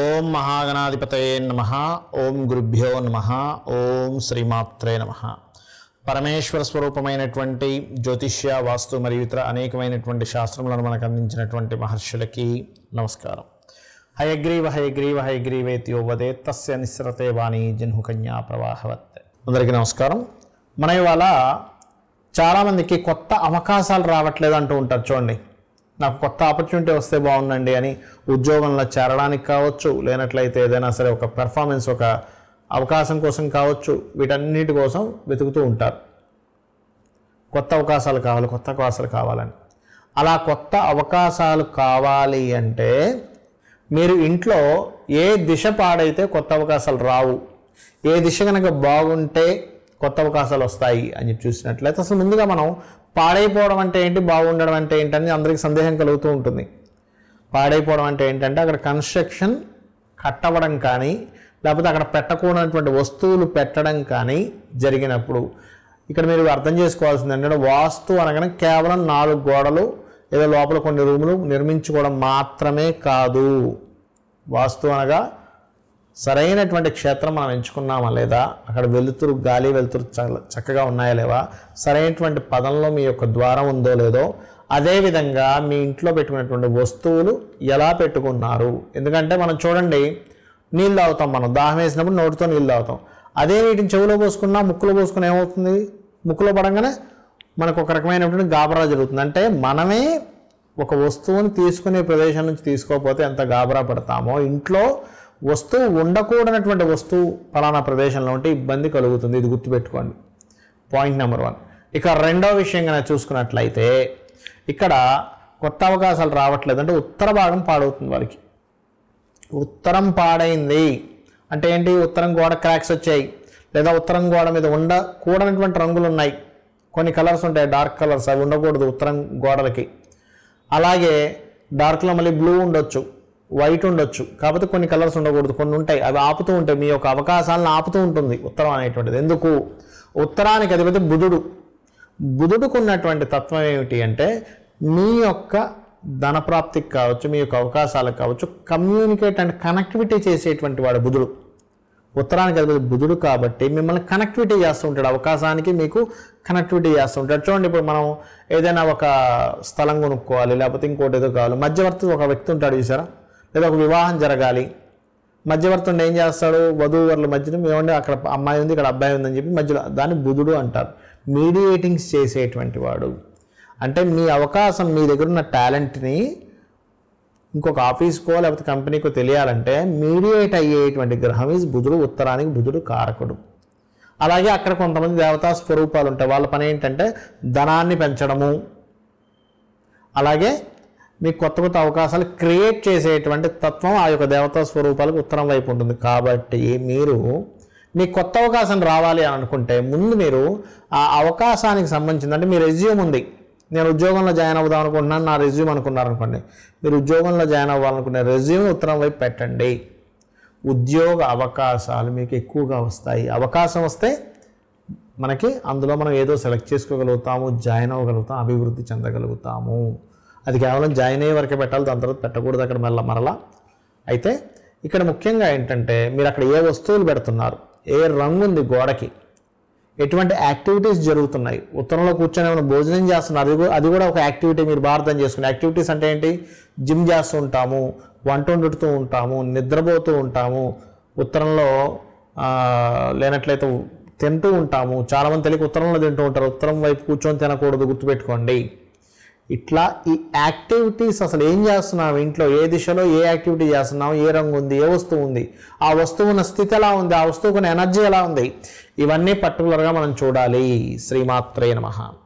ఓం మహాగణాధిపతయే నమ ఓం గురుభ్యో నమ ఓం శ్రీమాత్రే నమ పరమేశ్వర స్వరూపమైనటువంటి జ్యోతిష్య వాస్తు మరియు ఇతర అనేకమైనటువంటి శాస్త్రములను మనకు అందించినటువంటి మహర్షులకి నమస్కారం హయగ్రీవ హయగ్రీవ హయగ్రీవేతి యోవదే తస్య నిస్రతే వాణి జన్హుకన్యా ప్రవాహవత్ అందరికీ నమస్కారం మన ఇవాళ చాలామందికి కొత్త అవకాశాలు రావట్లేదు అంటూ ఉంటారు చూడండి నాకు కొత్త ఆపర్చునిటీ వస్తే బాగుందండి అని ఉద్యోగంలో చేరడానికి కావచ్చు లేనట్లయితే ఏదైనా సరే ఒక పెర్ఫార్మెన్స్ ఒక అవకాశం కోసం కావచ్చు వీటన్నిటి కోసం వెతుకుతూ ఉంటారు కొత్త అవకాశాలు కావాలి కొత్త అవకాశాలు కావాలని అలా కొత్త అవకాశాలు కావాలి అంటే మీరు ఇంట్లో ఏ దిశ పాడైతే కొత్త అవకాశాలు రావు ఏ దిశ కనుక బాగుంటే కొత్త అవకాశాలు వస్తాయి అని చెప్పి చూసినట్లయితే అసలు ముందుగా మనం పాడైపోవడం అంటే ఏంటి బాగుండడం అంటే ఏంటని అందరికీ సందేహం కలుగుతూ ఉంటుంది పాడైపోవడం అంటే ఏంటంటే అక్కడ కన్స్ట్రక్షన్ కట్టవడం కానీ లేకపోతే అక్కడ పెట్టకూడనటువంటి వస్తువులు పెట్టడం కానీ జరిగినప్పుడు ఇక్కడ మీరు అర్థం చేసుకోవాల్సింది ఏంటంటే వాస్తు అనగానే కేవలం నాలుగు గోడలు లేదా లోపల కొన్ని రూములు నిర్మించుకోవడం మాత్రమే కాదు వాస్తు అనగా సరైనటువంటి క్షేత్రం మనం ఎంచుకున్నామా లేదా అక్కడ వెలుతురు గాలి వెలుతురు చక్కగా ఉన్నాయా లేవా సరైనటువంటి పదంలో మీ యొక్క ద్వారం ఉందో లేదో అదేవిధంగా మీ ఇంట్లో పెట్టుకున్నటువంటి వస్తువులు ఎలా పెట్టుకున్నారు ఎందుకంటే మనం చూడండి నీళ్ళు తాగుతాం మనం దాహం వేసినప్పుడు నోటితో నీళ్ళు తాగుతాం అదే వీటిని చెవులో పోసుకున్నా ముక్కులో పోసుకున్న ఏమవుతుంది ముక్కులో పడంగానే మనకు ఒక రకమైనటువంటి గాబరా జరుగుతుంది అంటే మనమే ఒక వస్తువుని తీసుకునే ప్రదేశం నుంచి తీసుకోకపోతే ఎంత గాబరా పడతామో ఇంట్లో వస్తువు ఉండకూడనటువంటి వస్తువు ఫలానా ప్రదేశంలో ఉంటే ఇబ్బంది కలుగుతుంది ఇది గుర్తుపెట్టుకోండి పాయింట్ నెంబర్ వన్ ఇక రెండో విషయం కనుక చూసుకున్నట్లయితే ఇక్కడ కొత్త అవకాశాలు రావట్లేదు అంటే ఉత్తర భాగం పాడవుతుంది వారికి ఉత్తరం పాడైంది అంటే ఏంటి ఉత్తరం గోడ క్రాక్స్ వచ్చాయి లేదా ఉత్తరం గోడ మీద ఉండకూడనటువంటి రంగులు ఉన్నాయి కొన్ని కలర్స్ ఉంటాయి డార్క్ కలర్స్ అవి ఉండకూడదు ఉత్తరం గోడలకి అలాగే డార్క్లో మళ్ళీ బ్లూ ఉండొచ్చు వైట్ ఉండొచ్చు కాకపోతే కొన్ని కలర్స్ ఉండకూడదు కొన్ని ఉంటాయి అవి ఆపుతూ ఉంటాయి మీ యొక్క అవకాశాలను ఆపుతూ ఉంటుంది ఉత్తరం అనేటువంటిది ఎందుకు ఉత్తరానికి అధిపతి బుధుడు బుధుడుకున్నటువంటి తత్వం ఏమిటి అంటే మీ యొక్క ధనప్రాప్తికి కావచ్చు మీ యొక్క అవకాశాలకు కావచ్చు కమ్యూనికేట్ అండ్ కనెక్టివిటీ చేసేటువంటి వాడు బుధుడు ఉత్తరానికి అధిపతి బుధుడు కాబట్టి మిమ్మల్ని కనెక్టివిటీ చేస్తూ ఉంటాడు అవకాశానికి మీకు కనెక్టివిటీ చేస్తూ ఉంటాడు చూడండి ఇప్పుడు మనం ఏదైనా ఒక స్థలం కొనుక్కోవాలి లేకపోతే ఇంకోటి ఏదో కావాలి మధ్యవర్తి ఒక వ్యక్తి ఉంటాడు చూసారా లేదా ఒక వివాహం జరగాలి మధ్యవర్తుడు ఏం చేస్తాడు వధూవరుల మధ్యన ఏమంటే అక్కడ అమ్మాయి ఉంది ఇక్కడ అబ్బాయి ఉందని చెప్పి మధ్యలో దాన్ని బుధుడు అంటారు మీడియేటింగ్స్ చేసేటువంటి వాడు అంటే మీ అవకాశం మీ దగ్గర ఉన్న టాలెంట్ని ఇంకొక ఆఫీస్కో లేకపోతే కంపెనీకో తెలియాలంటే మీడియేట్ అయ్యేటువంటి గ్రహం ఈజ్ బుధుడు ఉత్తరానికి బుధుడు కారకుడు అలాగే అక్కడ కొంతమంది దేవతా స్వరూపాలు ఉంటాయి వాళ్ళ పని ఏంటంటే ధనాన్ని పెంచడము అలాగే మీకు కొత్త కొత్త అవకాశాలు క్రియేట్ చేసేటువంటి తత్వం ఆ యొక్క దేవతా స్వరూపాలకు ఉత్తరం వైపు ఉంటుంది కాబట్టి మీరు మీ కొత్త అవకాశం రావాలి అని అనుకుంటే ముందు మీరు ఆ అవకాశానికి సంబంధించింది అంటే మీ రెజ్యూమ్ ఉంది నేను ఉద్యోగంలో జాయిన్ అవుదాం అనుకుంటున్నాను నా రెజ్యూమ్ అనుకున్నారనుకోండి మీరు ఉద్యోగంలో జాయిన్ అవ్వాలనుకునే రెజ్యూమ్ ఉత్తరం వైపు పెట్టండి ఉద్యోగ అవకాశాలు మీకు ఎక్కువగా వస్తాయి అవకాశం వస్తే మనకి అందులో మనం ఏదో సెలెక్ట్ చేసుకోగలుగుతాము జాయిన్ అవ్వగలుగుతాం అభివృద్ధి చెందగలుగుతాము అది కేవలం జాయిన్ అయ్యే వరకే పెట్టాలి దాని తర్వాత పెట్టకూడదు అక్కడ మళ్ళీ మరలా అయితే ఇక్కడ ముఖ్యంగా ఏంటంటే మీరు అక్కడ ఏ వస్తువులు పెడుతున్నారు ఏ రంగు ఉంది గోడకి ఎటువంటి యాక్టివిటీస్ జరుగుతున్నాయి ఉత్తరంలో కూర్చొని ఏమైనా భోజనం చేస్తున్నారు అది అది కూడా ఒక యాక్టివిటీ మీరు భారతం చేసుకునే యాక్టివిటీస్ అంటే ఏంటి జిమ్ చేస్తూ ఉంటాము వంట వండుతూ ఉంటాము నిద్రపోతూ ఉంటాము ఉత్తరంలో లేనట్లయితే తింటూ ఉంటాము చాలామంది తెలియక ఉత్తరంలో తింటూ ఉంటారు ఉత్తరం వైపు కూర్చొని తినకూడదు గుర్తుపెట్టుకోండి ఇట్లా ఈ యాక్టివిటీస్ అసలు ఏం చేస్తున్నాం ఇంట్లో ఏ దిశలో ఏ యాక్టివిటీ చేస్తున్నాం ఏ రంగు ఉంది ఏ వస్తువు ఉంది ఆ వస్తువున స్థితి ఎలా ఉంది ఆ వస్తువుకున్న ఎనర్జీ ఎలా ఉంది ఇవన్నీ పర్టికులర్గా మనం చూడాలి శ్రీమాత్రే నమ